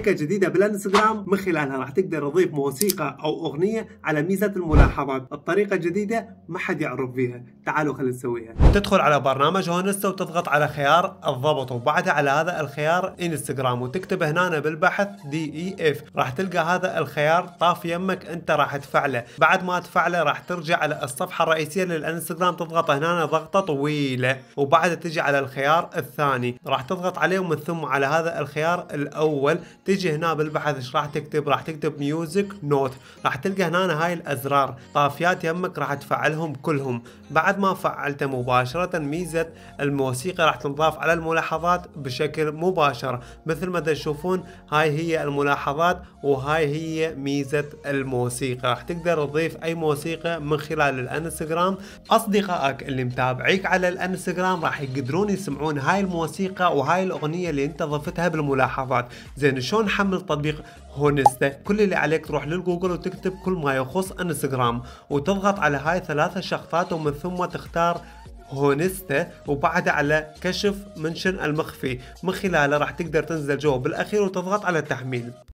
شركة جديدة بالانستغرام من خلالها راح تقدر تضيف موسيقى أو أغنية على ميزة الملاحظات الطريقة الجديدة ما حد يعرف فيها تعالوا خلينا نسويها تدخل على برنامج هونستا وتضغط على خيار الضبط وبعدها على هذا الخيار انستغرام وتكتب هنا بالبحث دي اي اف راح تلقى هذا الخيار طاف يمك انت راح تفعله بعد ما تفعله راح ترجع على الصفحة الرئيسية للانستغرام تضغط هنا ضغطة طويلة وبعدها تجي على الخيار الثاني راح تضغط عليه ومن ثم على هذا الخيار الاول تجي هنا بالبحث ايش راح تكتب راح تكتب ميوزك نوت راح تلقى هنا هاي الازرار طافيات يمك راح تفعلهم كلهم بعد ما فعلته مباشرة ميزة الموسيقى راح تنضاف على الملاحظات بشكل مباشر مثل ما تشوفون هاي هي الملاحظات وهاي هي ميزة الموسيقى راح تقدر تضيف اي موسيقى من خلال الانستغرام اصدقائك اللي متابعيك على الانستغرام راح يقدرون يسمعون هاي الموسيقى وهاي الاغنية اللي انت ضفتها بالملاحظات زين شلون نحمل تطبيق هونستا كل اللي عليك تروح للجوجل وتكتب كل ما يخص انستغرام وتضغط على هاي ثلاثة شخطات ومن ثم تختار هونستا وبعدها على كشف منشن المخفي من خلاله راح تقدر تنزل جوا بالاخير وتضغط على التحميل